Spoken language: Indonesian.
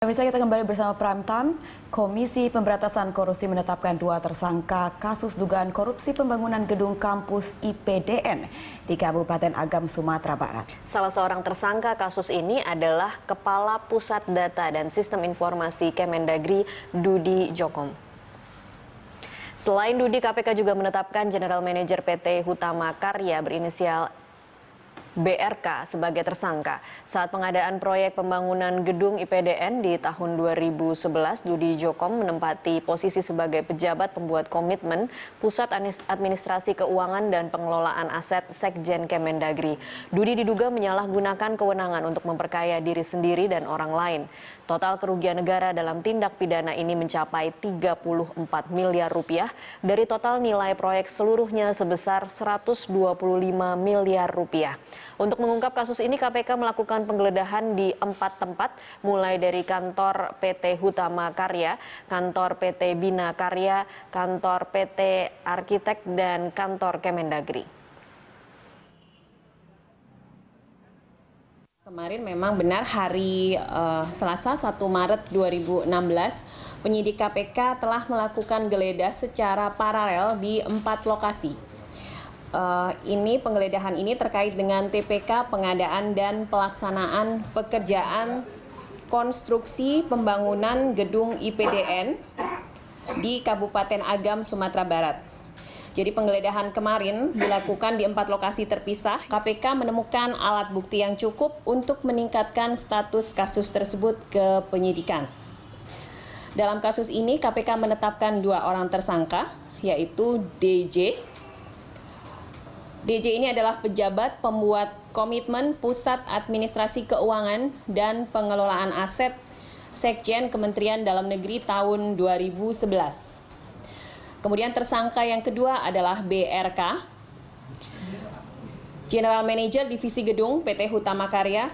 Pemirsa kita kembali bersama Prime Time. Komisi Pemberantasan Korupsi menetapkan dua tersangka kasus dugaan korupsi pembangunan gedung kampus IPDN di Kabupaten Agam, Sumatera Barat. Salah seorang tersangka kasus ini adalah Kepala Pusat Data dan Sistem Informasi Kemendagri Dudi Jokom. Selain Dudi, KPK juga menetapkan General Manager PT Hutama Karya berinisial BRK sebagai tersangka. Saat pengadaan proyek pembangunan gedung IPDN di tahun 2011, Dudi Jokom menempati posisi sebagai pejabat pembuat komitmen Pusat Administrasi Keuangan dan Pengelolaan Aset Sekjen Kemendagri. Dudi diduga menyalahgunakan kewenangan untuk memperkaya diri sendiri dan orang lain. Total kerugian negara dalam tindak pidana ini mencapai 34 miliar rupiah dari total nilai proyek seluruhnya sebesar 125 miliar rupiah. Untuk mengungkap kasus ini KPK melakukan penggeledahan di empat tempat mulai dari kantor PT Hutama Karya, kantor PT Bina Karya, kantor PT Arkitek dan kantor Kemendagri. Kemarin memang benar hari uh, Selasa 1 Maret 2016 penyidik KPK telah melakukan geledah secara paralel di empat lokasi uh, ini penggeledahan ini terkait dengan TPK pengadaan dan pelaksanaan pekerjaan konstruksi pembangunan gedung IPDN di Kabupaten Agam, Sumatera Barat. Jadi penggeledahan kemarin dilakukan di empat lokasi terpisah. KPK menemukan alat bukti yang cukup untuk meningkatkan status kasus tersebut ke penyidikan. Dalam kasus ini KPK menetapkan dua orang tersangka, yaitu DJ DJ ini adalah pejabat pembuat komitmen Pusat Administrasi Keuangan dan Pengelolaan Aset Sekjen Kementerian Dalam Negeri tahun 2011. Kemudian tersangka yang kedua adalah BRK, General Manager Divisi Gedung PT Hutama Karya